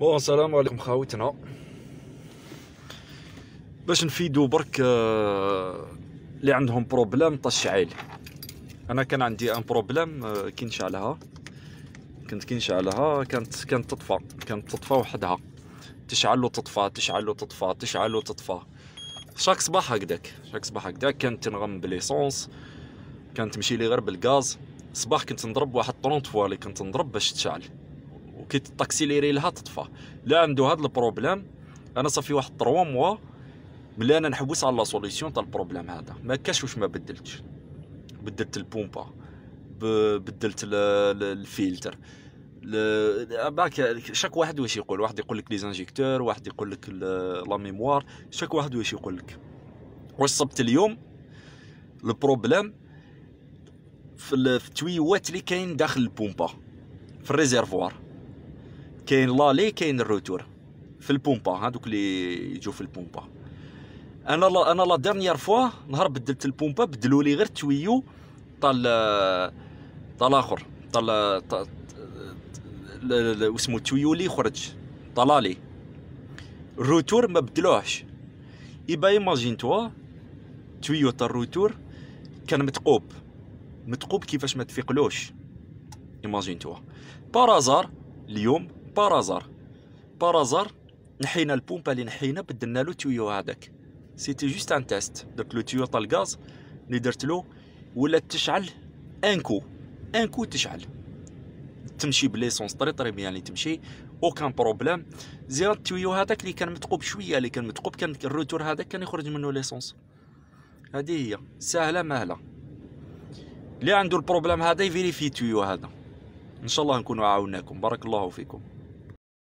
بون السلام عليكم خاوتنا باش نفيدو برك اللي عندهم بروبلام طشعيل انا كان عندي ان بروبلام كي نشعلها كنت كي نشعلها كانت كانت تطفى كانت تطفى وحدها تشعل وتطفى تشعل وتطفى تشعل وتطفى شاك صباح هكداك شاك صباح هكداك كانت تنغم بليسونس كانت تمشي لي غير بالغاز صباح كنت نضرب واحد 30 فوا اللي كنت نضرب باش تشعل كي تاكسيليري لها تطفى لا عنده هذا البروبليم انا صافي واحد 3 موا ملي انا نحوس على لا سوليسيون تاع البروبليم هذا ما كاش واش ما بدلتش بدلت البومبا بدلت الفلتر باك شاك واحد واش يقول واحد يقول لك لي زانجيكتور واحد يقول لك لا ميموار شاك واحد واش يقول لك واش صبت اليوم البروبليم في التويوات اللي كاين داخل البومبا في الريزيرفوار كاين لالي كاين الروتور في البومبا هادوك اللي يجوا في البومبا انا لا انا لا ديرنيير فوا نهار بدلت البومبا بدلوا لي غير تويو طال طال اخر طال واسمو تويو اللي خرج طلالي الروتور ما بدلوهش ايبا ايماجين توا تويو تاع الروتور كان متقوب متقوب كيفاش ما تفيقلوش ايماجين توا بارازار اليوم بارازار بارازار نحينا البومبا اللي نحينا بدلنا له تويو هذاك سيتي جوست ان تيست درت له تويو تاع الغاز اللي درت له ولات تشعل انكو انكو تشعل تمشي بليسونس طري طري بيان اللي تمشي اوكان بروبليم زيرو التويو هذاك اللي كان متقوب شويه اللي كان متقوب كان الروتور هذاك كان يخرج منه ليسونس هذه هي سهله مهله اللي عنده البروبليم هذا يفيريفي التويو هذا ان شاء الله نكونوا عاوناكم بارك الله فيكم